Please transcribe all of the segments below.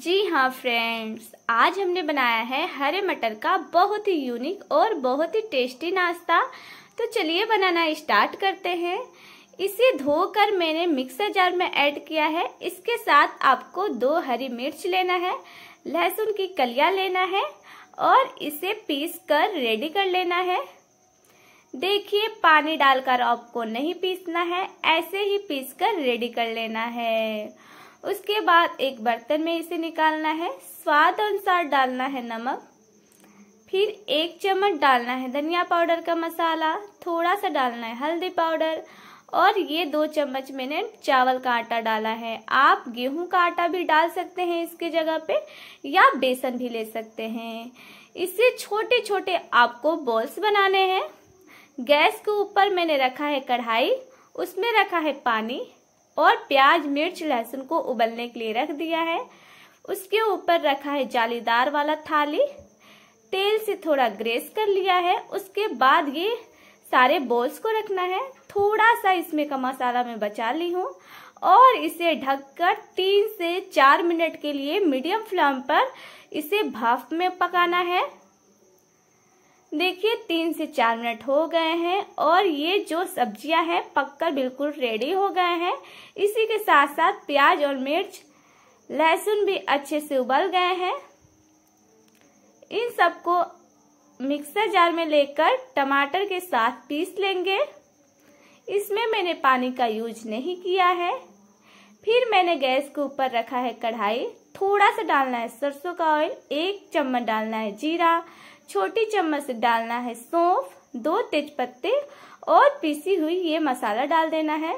जी हाँ फ्रेंड्स आज हमने बनाया है हरे मटर का बहुत ही यूनिक और बहुत ही टेस्टी नाश्ता तो चलिए बनाना स्टार्ट करते हैं इसे धोकर मैंने मिक्सर जार में ऐड किया है इसके साथ आपको दो हरी मिर्च लेना है लहसुन की कलिया लेना है और इसे पीस कर रेडी कर लेना है देखिए पानी डालकर आपको नहीं पीसना है ऐसे ही पीस कर रेडी कर लेना है उसके बाद एक बर्तन में इसे निकालना है स्वाद अनुसार डालना है नमक फिर एक चम्मच डालना है धनिया पाउडर का मसाला थोड़ा सा डालना है हल्दी पाउडर और ये दो चम्मच मैंने चावल का आटा डाला है आप गेहूं का आटा भी डाल सकते हैं इसके जगह पे या बेसन भी ले सकते हैं इससे छोटे छोटे आपको बॉल्स बनाने हैं गैस के ऊपर मैंने रखा है कढ़ाई उसमें रखा है पानी और प्याज मिर्च लहसुन को उबलने के लिए रख दिया है उसके ऊपर रखा है जालीदार वाला थाली तेल से थोड़ा ग्रेस कर लिया है उसके बाद ये सारे बॉल्स को रखना है थोड़ा सा इसमें का मसाला मैं बचा ली हूँ और इसे ढककर तीन से चार मिनट के लिए मीडियम फ्लेम पर इसे भाप में पकाना है देखिए तीन से चार मिनट हो गए हैं और ये जो सब्जियां हैं पककर बिल्कुल रेडी हो गए हैं इसी के साथ साथ प्याज और मिर्च लहसुन भी अच्छे से उबल गए हैं इन सबको मिक्सर जार में लेकर टमाटर के साथ पीस लेंगे इसमें मैंने पानी का यूज नहीं किया है फिर मैंने गैस के ऊपर रखा है कढ़ाई थोड़ा सा डालना है सरसों का ऑयल एक चम्मच डालना है जीरा छोटी चम्मच से डालना है सौंफ दो तेज पत्ते और पीसी हुई ये मसाला डाल देना है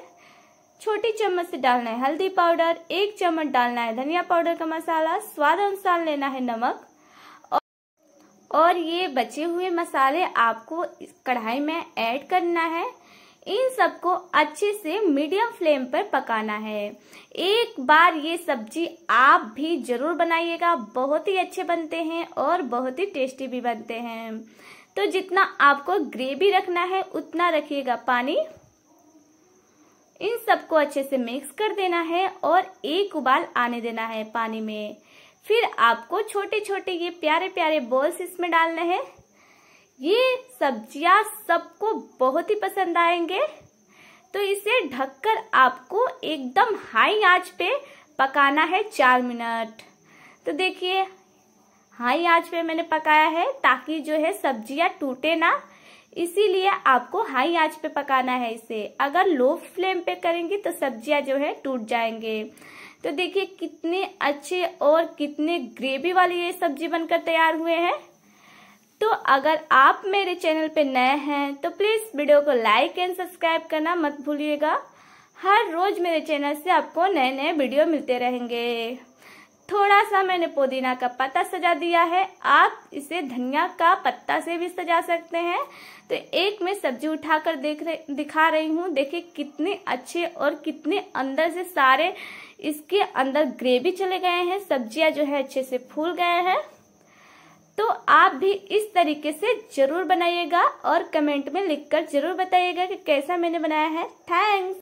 छोटी चम्मच से डालना है हल्दी पाउडर एक चम्मच डालना है धनिया पाउडर का मसाला स्वाद अनुसार लेना है नमक और ये बचे हुए मसाले आपको कढ़ाई में ऐड करना है इन सबको अच्छे से मीडियम फ्लेम पर पकाना है एक बार ये सब्जी आप भी जरूर बनाइएगा बहुत ही अच्छे बनते हैं और बहुत ही टेस्टी भी बनते हैं तो जितना आपको ग्रेवी रखना है उतना रखिएगा पानी इन सबको अच्छे से मिक्स कर देना है और एक उबाल आने देना है पानी में फिर आपको छोटे छोटे ये प्यारे प्यारे बॉल्स इसमें डालने हैं ये सब्जियां सबको बहुत ही पसंद आएंगे तो इसे ढककर आपको एकदम हाई आंच पे पकाना है चार मिनट तो देखिए हाई आंच पे मैंने पकाया है ताकि जो है सब्जियां टूटे ना इसीलिए आपको हाई आंच पे पकाना है इसे अगर लो फ्लेम पे करेंगे तो सब्जियां जो है टूट जाएंगे तो देखिए कितने अच्छे और कितने ग्रेवी वाली ये सब्जी बनकर तैयार हुए हैं तो अगर आप मेरे चैनल पे नए हैं तो प्लीज़ वीडियो को लाइक एंड सब्सक्राइब करना मत भूलिएगा हर रोज़ मेरे चैनल से आपको नए नए वीडियो मिलते रहेंगे थोड़ा सा मैंने पुदीना का पत्ता सजा दिया है आप इसे धनिया का पत्ता से भी सजा सकते हैं तो एक मैं सब्जी उठाकर देख रहे दिखा रही हूँ देखिए कितने अच्छे और कितने अंदर से सारे इसके अंदर ग्रेवी चले गए हैं सब्जियाँ जो है अच्छे से फूल गए हैं तो आप भी इस तरीके से जरूर बनाइएगा और कमेंट में लिखकर जरूर बताइएगा कि कैसा मैंने बनाया है थैंक्स